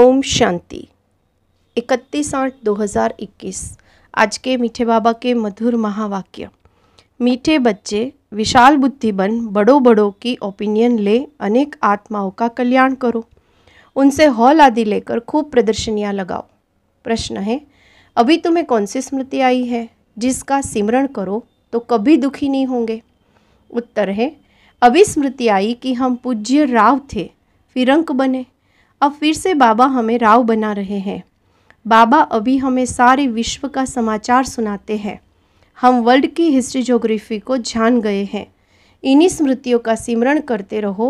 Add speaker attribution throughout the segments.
Speaker 1: ओम शांति 31 आठ 2021 आज के मीठे बाबा के मधुर महावाक्य मीठे बच्चे विशाल बुद्धि बन बड़ों बड़ों की ओपिनियन ले अनेक आत्माओं का कल्याण करो उनसे हॉल आदि लेकर खूब प्रदर्शनियाँ लगाओ प्रश्न है अभी तुम्हें कौन सी स्मृति आई है जिसका सिमरण करो तो कभी दुखी नहीं होंगे उत्तर है अभी स्मृति आई कि हम पूज्य राव थे फिरंक बने अब फिर से बाबा हमें राव बना रहे हैं बाबा अभी हमें सारे विश्व का समाचार सुनाते हैं हम वर्ल्ड की हिस्ट्री जोग्राफी को जान गए हैं इन्हीं स्मृतियों का सिमरण करते रहो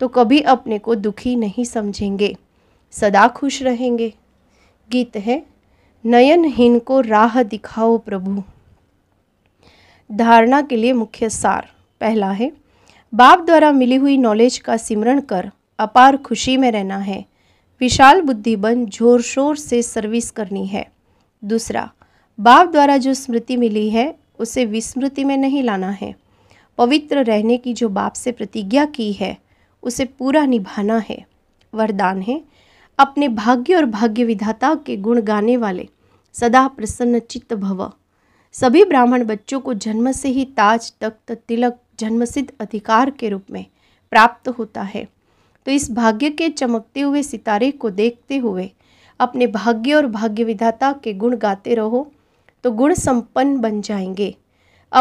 Speaker 1: तो कभी अपने को दुखी नहीं समझेंगे सदा खुश रहेंगे गीत है नयनहीन को राह दिखाओ प्रभु धारणा के लिए मुख्य सार पहला है बाप द्वारा मिली हुई नॉलेज का सिमरण कर अपार खुशी में रहना है विशाल बुद्धि बन जोर शोर से सर्विस करनी है दूसरा बाप द्वारा जो स्मृति मिली है उसे विस्मृति में नहीं लाना है पवित्र रहने की जो बाप से प्रतिज्ञा की है उसे पूरा निभाना है वरदान है अपने भाग्य और भाग्य विधाता के गुण गाने वाले सदा प्रसन्न चित्त भव सभी ब्राह्मण बच्चों को जन्म से ही ताज तख्त तिलक जन्मसिद्ध अधिकार के रूप में प्राप्त होता है तो इस भाग्य के चमकते हुए सितारे को देखते हुए अपने भाग्य और भाग्य विधाता के गुण गाते रहो तो गुण संपन्न बन जाएंगे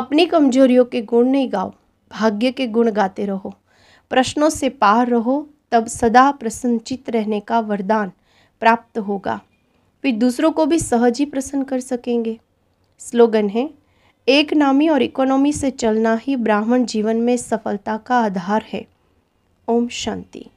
Speaker 1: अपनी कमजोरियों के गुण नहीं गाओ भाग्य के गुण गाते रहो प्रश्नों से पार रहो तब सदा प्रसन्नचित रहने का वरदान प्राप्त होगा फिर दूसरों को भी सहज ही प्रसन्न कर सकेंगे स्लोगन है एक नामी और इकोनॉमी से चलना ही ब्राह्मण जीवन में सफलता का आधार है ओम शांति